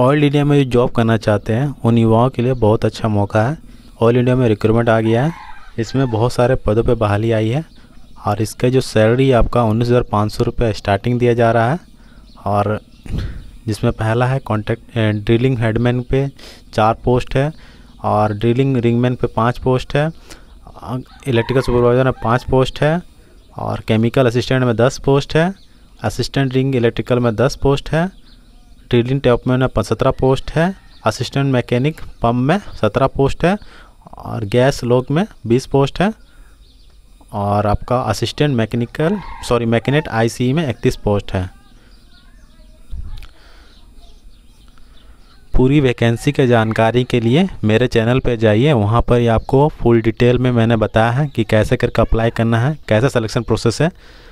oil India में जो job करना चाहते हैं उन युवाओं के लिए बहुत अच्छा मौका है ऑयल इंडिया में रिक्रूटमेंट आ गया है इसमें बहुत सारे पदों पर बहाली आई है और इसका जो सैलरी आपका उन्नीस हज़ार पाँच सौ रुपये स्टार्टिंग दिया जा रहा है और जिसमें पहला है कॉन्ट्रैक्ट ड्रिलिंग हेडमैन पे चार पोस्ट है और ड्रिलिंग रिंगमैन पे पाँच पोस्ट है इलेक्ट्रिकल सुपरवाइज़र में पाँच पोस्ट है और केमिकल असिस्टेंट में दस पोस्ट है असिस्टेंट रिंग इलेक्ट्रिकल में दस पोस्ट है ड्रिलिंग टॉप में सत्रह पोस्ट है असिस्टेंट मैकेनिक पम्प में सत्रह पोस्ट है और गैस लोग में बीस पोस्ट है और आपका असिस्टेंट मैकेनिकल सॉरी मैकेनेट आईसीई में इकतीस पोस्ट है पूरी वैकेंसी के जानकारी के लिए मेरे चैनल पर जाइए वहाँ पर ही आपको फुल डिटेल में मैंने बताया है कि कैसे करके अप्लाई करना है कैसा सिलेक्शन प्रोसेस है